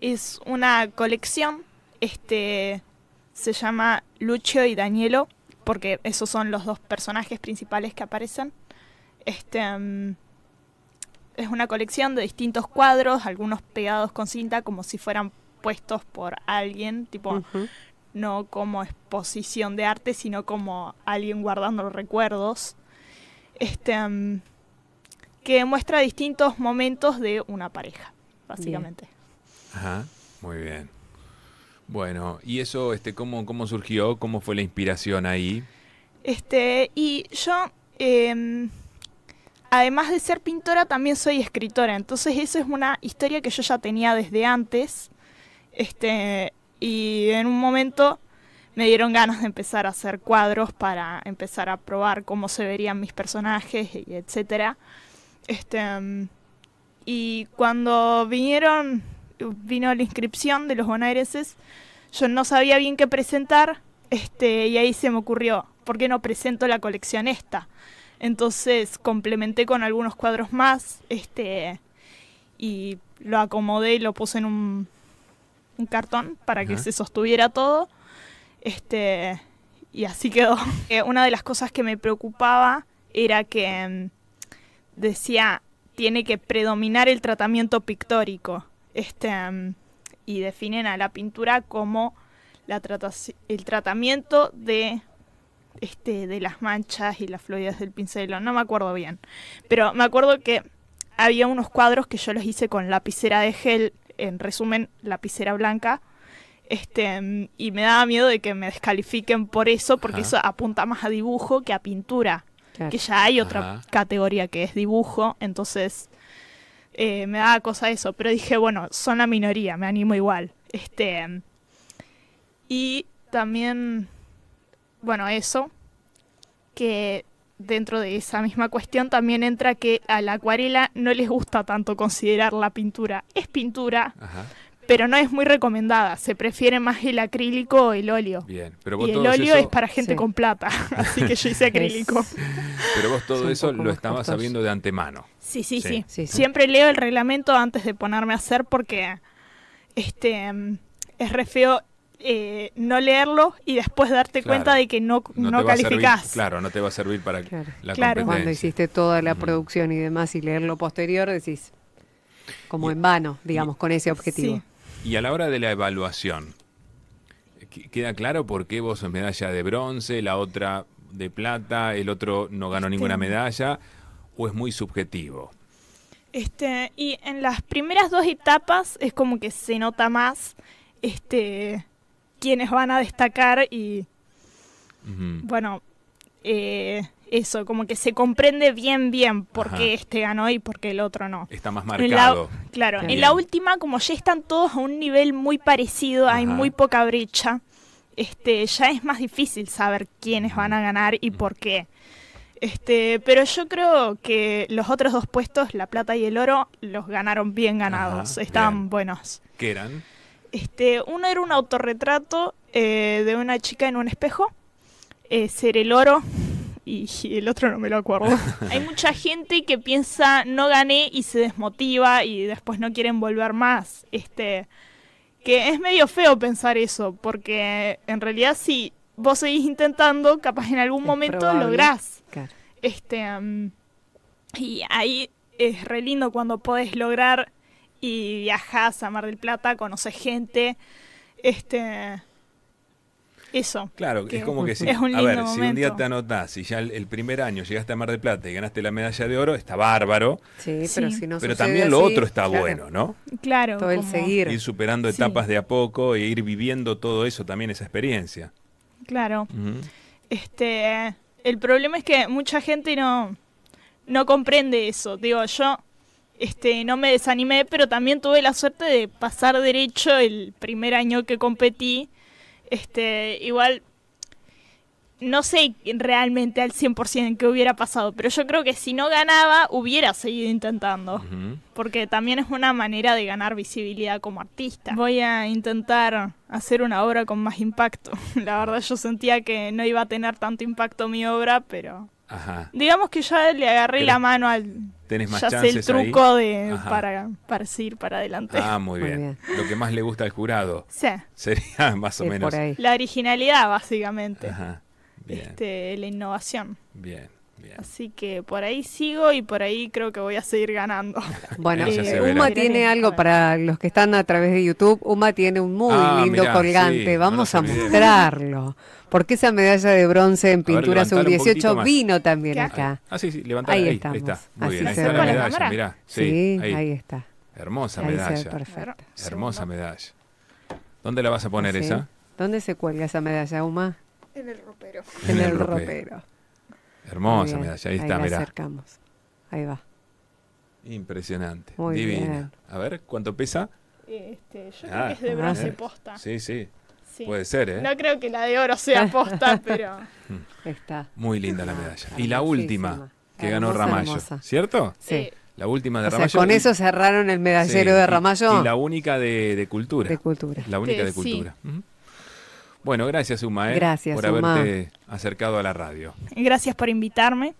Es una colección, este, se llama Lucho y Danielo, porque esos son los dos personajes principales que aparecen. Este, mm, es una colección de distintos cuadros, algunos pegados con cinta como si fueran puestos por alguien, tipo no como exposición de arte, sino como alguien guardando los recuerdos. Este mm, que muestra distintos momentos de una pareja, básicamente. Ajá, muy bien. Bueno, ¿y eso este, cómo, cómo surgió? ¿Cómo fue la inspiración ahí? Este, y yo, em, además de ser pintora, también soy escritora. Entonces, eso es una historia que yo ya tenía desde antes. Este, y en un momento me dieron ganas de empezar a hacer cuadros para empezar a probar cómo se verían mis personajes, y etcétera. Este, em, y cuando vinieron vino la inscripción de los bonaerenses, yo no sabía bien qué presentar, este, y ahí se me ocurrió, ¿por qué no presento la colección esta? Entonces complementé con algunos cuadros más, este, y lo acomodé y lo puse en un, cartón para que se sostuviera todo. Este, y así quedó. Eh, una de las cosas que me preocupaba era que mm, decía, tiene que predominar el tratamiento pictórico. Este, y definen a la pintura como la el tratamiento de este, de las manchas y las fluidas del pincel, no me acuerdo bien. Pero me acuerdo que había unos cuadros que yo los hice con lapicera de gel, en resumen, lapicera blanca. Este, y me daba miedo de que me descalifiquen por eso, porque eso apunta más a dibujo que a pintura. Que ya hay otra categoría que es dibujo, entonces eh, me daba cosa eso, pero dije, bueno, son la minoría, me animo igual. Este, y también, bueno, eso, que dentro de esa misma cuestión también entra que a la acuarela no les gusta tanto considerar la pintura. Es pintura, Ajá pero no es muy recomendada. Se prefiere más el acrílico o el óleo. Bien, pero el óleo es para gente con plata, así que yo hice acrílico. pero vos todo eso lo estabas sabiendo de antemano. Sí, sí, sí, Siempre leo el reglamento antes de ponerme a hacer porque este mm, es re feo eh, no leerlo y después darte cuenta de que no, no, calificás. claro, no te va a servir para claro. claro. Cuando hiciste toda la producción y demás y leerlo posterior, decís como en vano, digamos, con ese objetivo. Y a la hora de la evaluación, ¿queda claro por qué vos sos medalla de bronce, la otra de plata, el otro no ganó ninguna este, medalla? ¿O es muy subjetivo? Este, y en las primeras dos etapas es como que se nota más este, quiénes van a destacar y, bueno, eh, eso, como que se comprende bien, bien por qué este ganó y por qué el otro no. Está más marcado. claro, en la última, como ya están todos a un nivel muy parecido, hay muy poca brecha, este, ya es más difícil saber quiénes van a ganar y por qué. Este, pero yo creo que los otros dos puestos, la plata y el oro, los ganaron bien ganados, están estaban buenos. ¿Qué eran? Este, uno era un autorretrato eh, de una chica en un espejo. Eh, ser el oro y, el otro no me lo acuerdo. Hay mucha gente que piensa no gané y se desmotiva y después no quieren volver más. Este, que es medio feo pensar eso, porque en realidad si vos seguís intentando, capaz en algún momento lográs. Este, mm, y ahí es re lindo cuando podés lograr y viajás a Mar del Plata, conoces gente. Este, eso. Claro, es como que a ver, si un día te anotás si ya el, primer año llegaste a Mar del Plata y ganaste la medalla de oro, está bárbaro. Sí, pero si no Pero también lo otro está bueno, ¿no? Claro. Todo el seguir. Ir superando etapas de a poco e ir viviendo todo eso, también esa experiencia. Claro. Este, el problema es que mucha gente no, no comprende eso. Digo, yo este, no me desanimé, pero también tuve la suerte de pasar derecho el primer año que competí este, igual no sé realmente al 100% qué hubiera pasado, pero yo creo que si no ganaba, hubiera seguido intentando. Porque también es una manera de ganar visibilidad como artista. Voy a intentar hacer una obra con más impacto. La verdad, yo sentía que no iba a tener tanto impacto mi obra, pero Digamos que ya le agarré la mano al. ya sé el truco de para, para seguir para adelante. Ah, muy bien. Lo que más le gusta al jurado. Sí. Sería más o menos. La originalidad, básicamente. Ajá. Este, la innovación. Bien. Así que por ahí sigo y por ahí creo que voy a seguir ganando. Bueno, eh, Uma tiene algo para los que están a través de YouTube. Uma tiene un muy ah, lindo colgante. Vamos a mostrarlo. Porque esa medalla de bronce en pintura sub-18 vino también acá. Ah, sí, sí, ahí, ahí, ahí está. ahí está la medalla, mirá. Sí, ahí. está. Hermosa medalla. Hermosa medalla. ¿Dónde la vas a poner ah, esa? ¿Dónde se cuelga esa medalla, Uma? En el ropero. En el ropero. Hermosa medalla, ahí, está, mira. acercamos, ahí va. Impresionante, Muy divina. A ver, ¿cuánto pesa? Este, yo creo ah, que es de bronce eh, posta. Sí, sí, Puede ser, ¿eh? No creo que la de oro sea posta, pero. Está. Muy linda la medalla. Y la última que ganó Ramallo, ¿cierto? Sí. La última de Ramallo. con eso cerraron el medallero de Ramallo. Y, la única de, cultura. De cultura. La única de, cultura. Bueno, gracias, Uma, eh, gracias, por haberte acercado a la radio. Gracias por invitarme.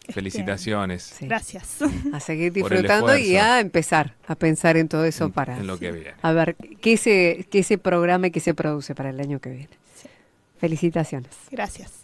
Este, Felicitaciones. Gracias. A seguir disfrutando y a empezar a pensar en todo eso para lo que a ver qué se, qué programa y qué se produce para el año que viene. Felicitaciones. Gracias.